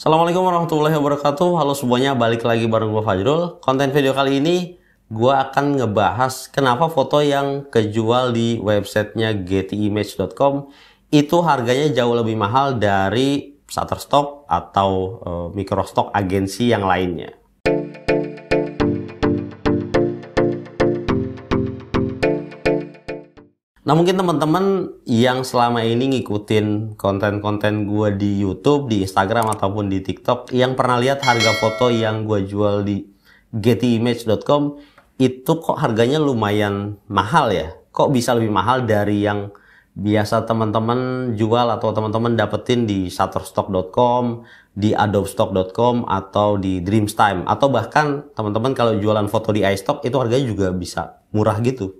Assalamualaikum warahmatullahi wabarakatuh Halo semuanya, balik lagi bareng gue Fajrul Konten video kali ini gue akan ngebahas kenapa foto yang kejual di websitenya gettyimage.com itu harganya jauh lebih mahal dari Shutterstock atau e, Microstock agensi yang lainnya Nah mungkin teman-teman yang selama ini ngikutin konten-konten gue di YouTube, di Instagram ataupun di TikTok, yang pernah lihat harga foto yang gue jual di gettyimage.com itu kok harganya lumayan mahal ya? Kok bisa lebih mahal dari yang biasa teman-teman jual atau teman-teman dapetin di shutterstock.com, di adobestock.com atau di dreamstime atau bahkan teman-teman kalau jualan foto di iStock itu harganya juga bisa murah gitu.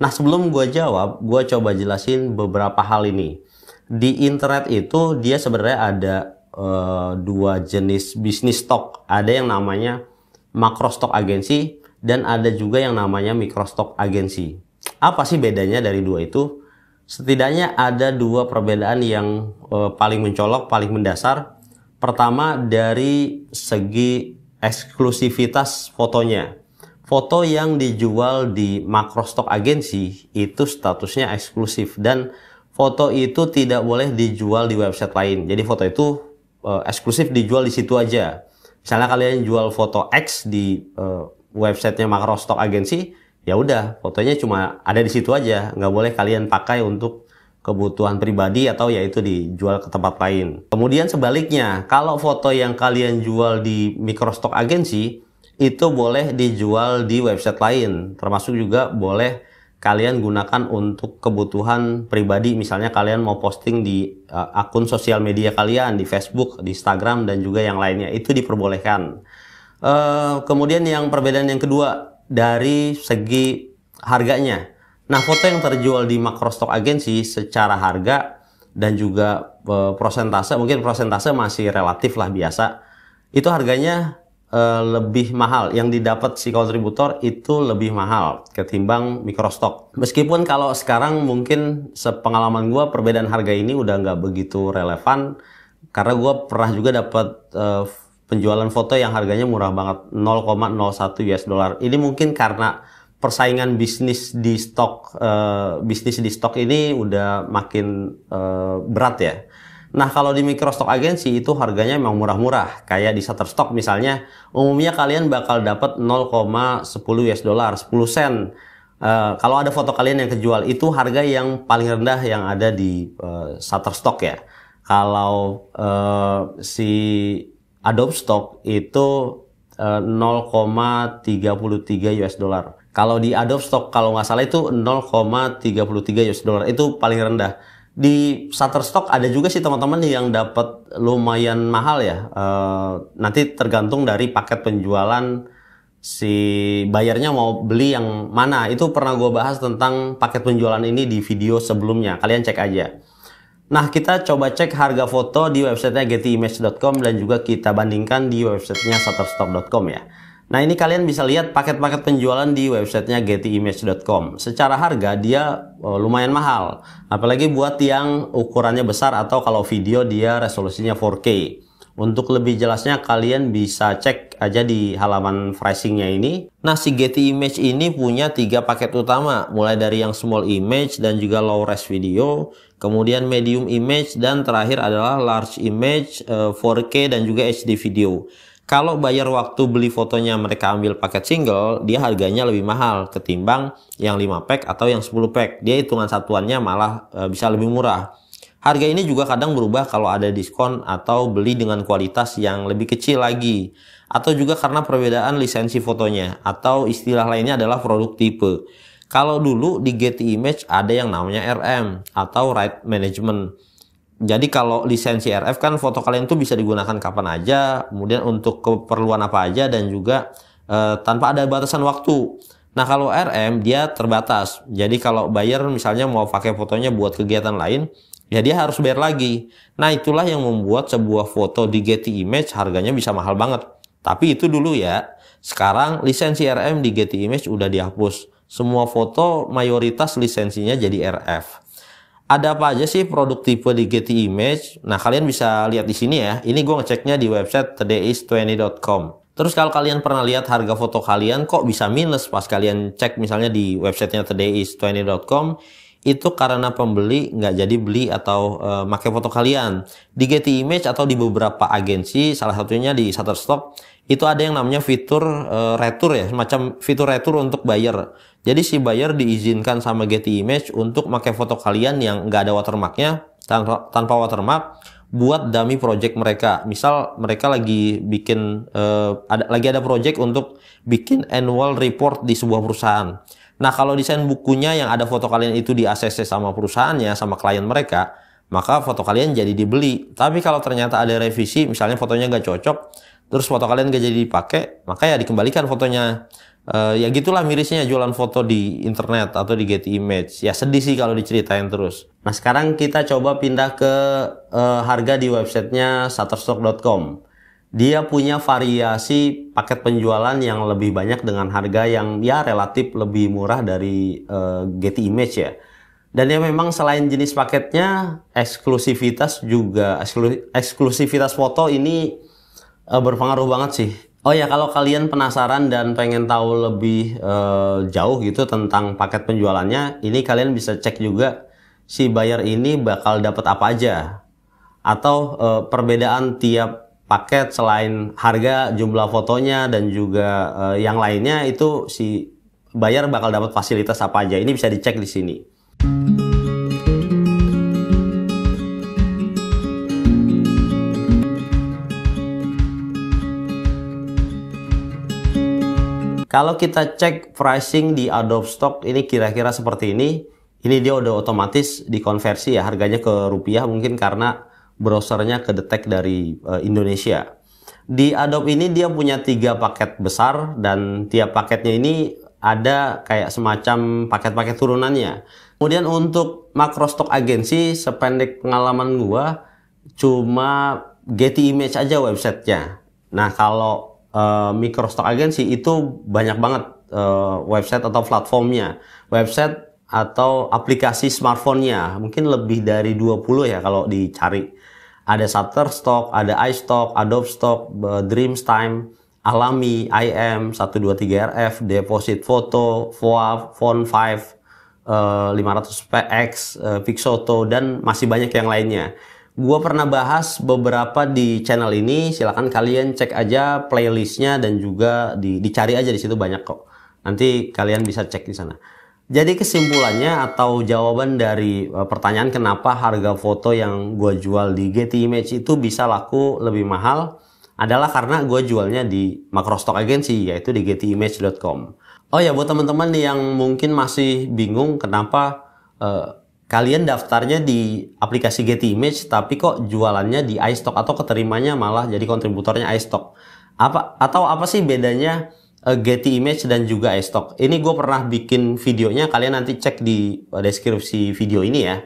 Nah sebelum gue jawab, gue coba jelasin beberapa hal ini. Di internet itu dia sebenarnya ada uh, dua jenis bisnis stok. Ada yang namanya makro stok agensi dan ada juga yang namanya mikro stok agensi. Apa sih bedanya dari dua itu? Setidaknya ada dua perbedaan yang uh, paling mencolok, paling mendasar. Pertama dari segi eksklusivitas fotonya foto yang dijual di makrostok agensi itu statusnya eksklusif dan foto itu tidak boleh dijual di website lain. Jadi foto itu uh, eksklusif dijual di situ aja. Misalnya kalian jual foto X di uh, websitenya makrostok agensi, ya udah fotonya cuma ada di situ aja, nggak boleh kalian pakai untuk kebutuhan pribadi atau yaitu dijual ke tempat lain. Kemudian sebaliknya, kalau foto yang kalian jual di microstock Agensi itu boleh dijual di website lain termasuk juga boleh kalian gunakan untuk kebutuhan pribadi misalnya kalian mau posting di uh, akun sosial media kalian di Facebook, di Instagram dan juga yang lainnya itu diperbolehkan. Uh, kemudian yang perbedaan yang kedua dari segi harganya. Nah, foto yang terjual di stock agensi secara harga dan juga uh, prosentase mungkin prosentase masih relatif lah biasa. Itu harganya Eh, lebih mahal yang didapat si kontributor itu lebih mahal ketimbang mikrostok. Meskipun kalau sekarang mungkin sepengalaman gue perbedaan harga ini udah nggak begitu relevan karena gue pernah juga dapat uh, penjualan foto yang harganya murah banget 0,01 US dollar. Ini mungkin karena persaingan bisnis di stok uh, bisnis di stok ini udah makin uh, berat ya Nah, kalau di microstock agensi itu harganya memang murah-murah. Kayak di Shutterstock misalnya, umumnya kalian bakal dapat 0,10 US dollar, 10 sen. Uh, kalau ada foto kalian yang kejual itu harga yang paling rendah yang ada di uh, Shutterstock ya. Kalau uh, si Adobe Stock itu uh, 0,33 US dollar. Kalau di Adobe Stock kalau nggak salah itu 0,33 US dollar. Itu paling rendah. Di Shutterstock ada juga sih teman-teman yang dapat lumayan mahal ya. Uh, nanti tergantung dari paket penjualan si bayarnya mau beli yang mana. Itu pernah gue bahas tentang paket penjualan ini di video sebelumnya. Kalian cek aja. Nah, kita coba cek harga foto di websitenya gettyimage.com dan juga kita bandingkan di websitenya shutterstock.com ya. Nah ini kalian bisa lihat paket-paket penjualan di websitenya gettyimage.com. Secara harga dia eh, lumayan mahal, apalagi buat yang ukurannya besar atau kalau video dia resolusinya 4K. Untuk lebih jelasnya kalian bisa cek aja di halaman pricingnya ini. Nah si Getty Image ini punya tiga paket utama, mulai dari yang small image dan juga low res video, kemudian medium image dan terakhir adalah large image, 4K eh, dan juga HD video. Kalau bayar waktu beli fotonya mereka ambil paket single, dia harganya lebih mahal ketimbang yang 5 pack atau yang 10 pack. Dia hitungan satuannya malah e, bisa lebih murah. Harga ini juga kadang berubah kalau ada diskon atau beli dengan kualitas yang lebih kecil lagi. Atau juga karena perbedaan lisensi fotonya atau istilah lainnya adalah produk tipe. Kalau dulu di Getty Image ada yang namanya RM atau Right Management jadi kalau lisensi RF kan foto kalian tuh bisa digunakan kapan aja, kemudian untuk keperluan apa aja dan juga e, tanpa ada batasan waktu. Nah kalau RM dia terbatas. Jadi kalau buyer misalnya mau pakai fotonya buat kegiatan lain, ya dia harus bayar lagi. Nah itulah yang membuat sebuah foto di Getty Image harganya bisa mahal banget. Tapi itu dulu ya. Sekarang lisensi RM di Getty Image udah dihapus. Semua foto mayoritas lisensinya jadi RF ada apa aja sih produk tipe di Getty Image? Nah, kalian bisa lihat di sini ya. Ini gue ngeceknya di website todayis20.com. Terus kalau kalian pernah lihat harga foto kalian kok bisa minus pas kalian cek misalnya di websitenya todayis20.com, itu karena pembeli nggak jadi beli atau eh, e, pakai foto kalian di Getty Image atau di beberapa agensi salah satunya di Shutterstock itu ada yang namanya fitur e, retur ya semacam fitur retur untuk buyer jadi si buyer diizinkan sama Getty Image untuk make foto kalian yang nggak ada watermarknya tanpa, tanpa watermark buat dummy project mereka misal mereka lagi bikin e, ada lagi ada project untuk bikin annual report di sebuah perusahaan Nah, kalau desain bukunya yang ada foto kalian itu di ACC sama perusahaannya, sama klien mereka, maka foto kalian jadi dibeli. Tapi kalau ternyata ada revisi, misalnya fotonya nggak cocok, terus foto kalian nggak jadi dipakai, maka ya dikembalikan fotonya. E, ya gitulah mirisnya jualan foto di internet atau di Getty Image. Ya sedih sih kalau diceritain terus. Nah sekarang kita coba pindah ke e, harga di websitenya shutterstock.com dia punya variasi paket penjualan yang lebih banyak dengan harga yang ya relatif lebih murah dari uh, Getty Image ya. Dan ya memang selain jenis paketnya, eksklusivitas juga eksklusivitas foto ini uh, berpengaruh banget sih. Oh ya kalau kalian penasaran dan pengen tahu lebih uh, jauh gitu tentang paket penjualannya, ini kalian bisa cek juga si buyer ini bakal dapat apa aja atau uh, perbedaan tiap paket selain harga, jumlah fotonya dan juga uh, yang lainnya itu si bayar bakal dapat fasilitas apa aja. Ini bisa dicek di sini. Kalau kita cek pricing di Adobe Stock ini kira-kira seperti ini. Ini dia udah otomatis dikonversi ya harganya ke rupiah mungkin karena browsernya ke detect dari uh, Indonesia. Di Adobe ini dia punya tiga paket besar dan tiap paketnya ini ada kayak semacam paket-paket turunannya. Kemudian untuk makro stock agensi sependek pengalaman gua cuma Getty Image aja websitenya. Nah kalau uh, eh, micro stock agensi itu banyak banget uh, website atau platformnya. Website atau aplikasi smartphone-nya. Mungkin lebih dari 20 ya kalau dicari. Ada Shutterstock, ada iStock, Adobe Stock, eh, Dreamstime, Alami, IM, 123RF, Deposit Photo, FOA, Phone 5 500px, eh, eh, Pixoto, dan masih banyak yang lainnya. Gua pernah bahas beberapa di channel ini, silahkan kalian cek aja playlistnya dan juga di, dicari aja di situ banyak kok. Nanti kalian bisa cek di sana. Jadi kesimpulannya atau jawaban dari eh, pertanyaan kenapa harga foto yang gue jual di Getty Image itu bisa laku lebih mahal adalah karena gue jualnya di Macrostock Agency yaitu di gettyimage.com. Oh ya buat teman-teman yang mungkin masih bingung kenapa uh, kalian daftarnya di aplikasi Getty Image tapi kok jualannya di iStock atau keterimanya malah jadi kontributornya iStock. Apa atau apa sih bedanya Eh, Getty Image dan juga iStock. Ini gue pernah bikin videonya, kalian nanti cek di eh, deskripsi video ini ya.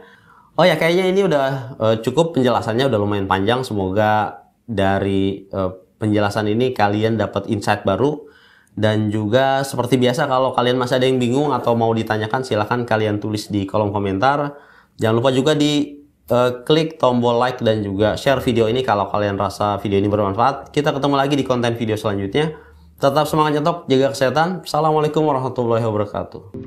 Oh ya, kayaknya ini udah uh, cukup penjelasannya udah lumayan panjang. Semoga dari uh, penjelasan ini kalian dapat insight baru dan juga seperti biasa kalau kalian masih ada yang bingung atau mau ditanyakan silahkan kalian tulis di kolom komentar. Jangan lupa juga di uh, klik tombol like dan juga share video ini kalau kalian rasa video ini bermanfaat. Kita ketemu lagi di konten video selanjutnya. Tetap semangat nyetok, jaga kesehatan. Assalamualaikum warahmatullahi wabarakatuh.